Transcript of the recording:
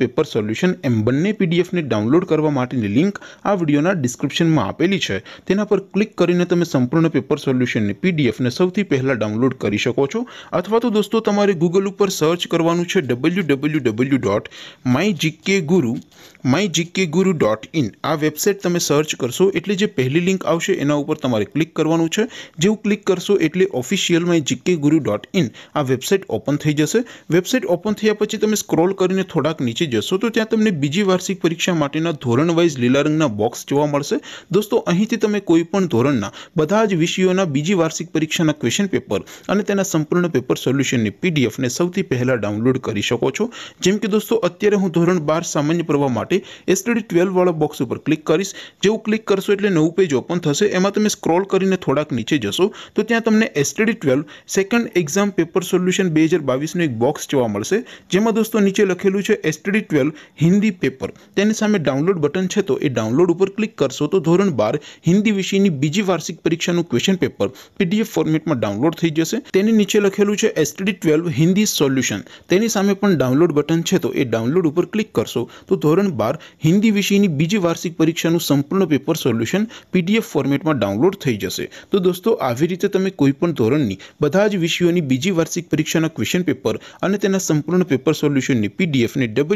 paper solution एम बनने PDF ने डाउनलोड करवाने वाली लिंक आ वीडियो ना डिस्क्रिप्शन में अपेली छे તેના પર ક્લિક કરીને તમે સંપૂર્ણ પેપર સોલ્યુશન ને પીડીએફ ને સૌથી પહેલા ડાઉનલોડ કરી શકો છો અથવા તો દોસ્તો તમારે Google ઉપર સર્ચ કરવાનું છે www.mygkguru mygkguru.in આ વેબસાઈટ તમે સર્ચ કરશો એટલે જે પહેલી લિંક આવશે એના ઉપર તમારે ક્લિક કરવાનું છે જે હું ક્લિક કરશો એટલે ઓફિશિયલ mygkguru.in આ વેબસાઈટ ઓપન થઈ જશે વેબસાઈટ ઓપન થયા પછી તમે સ્ક્રોલ કરીને થોડાક જેસો તો ત્યાં તમને બીજી વાર્ષિક પરીક્ષા માટેના ધોરણ વાઇઝ લીલા રંગના બોક્સ જોવા મળશે દોસ્તો અહીંથી તમે કોઈ પણ ધોરણના બધા જ વિષયોના બીજી વાર્ષિક પરીક્ષાના ક્વેશ્ચન પેપર અને તેના સંપૂર્ણ પેપર સોલ્યુશનની પીડીએફ ને સૌથી પહેલા ડાઉનલોડ કરી શકો છો જેમ કે દોસ્તો અત્યારે હું ધોરણ 12 સામાન્ય પ્રવાહ માટે STD 12 વાળા બોક્સ ઉપર ક્લિક કરીશ જેવું ક્લિક કરશો એટલે નવું પેજ ઓપન થશે એમાં તમે સ્ક્રોલ કરીને થોડાક નીચે જશો તો ત્યાં તમને STD 12 second exam paper solution 2022 નો એક બોક્સ જોવા મળશે જેમાં દોસ્તો નીચે લખેલું છે S STD 12 हिंदी पेपर તેની સામે ડાઉનલોડ બટન છે તો એ ડાઉનલોડ ઉપર ક્લિક કરશો તો ધોરણ 12 હિન્દી વિષયની બીજી વાર્ષિક પરીક્ષાનું ક્વેશ્ચન પેપર PDF ફોર્મેટમાં ડાઉનલોડ થઈ જશે તેની નીચે લખેલું છે STD 12 હિન્દી સોલ્યુશન તેની સામે પણ ડાઉનલોડ બટન છે તો એ ડાઉનલોડ ઉપર ક્લિક કરશો તો ધોરણ 12 હિન્દી વિષયની બીજી વાર્ષિક પરીક્ષાનું સંપૂર્ણ પેપર સોલ્યુશન PDF ફોર્મેટમાં ડાઉનલોડ થઈ જશે તો દોસ્તો આવી રીતે તમે કોઈ પણ ધોરણની બધા જ વિષયોની બીજી વાર્ષિક પરીક્ષાના ક્વેશ્ચન પેપર અને તેના સંપૂર્ણ પેપર સોલ્યુશનની PDF ને ડબલ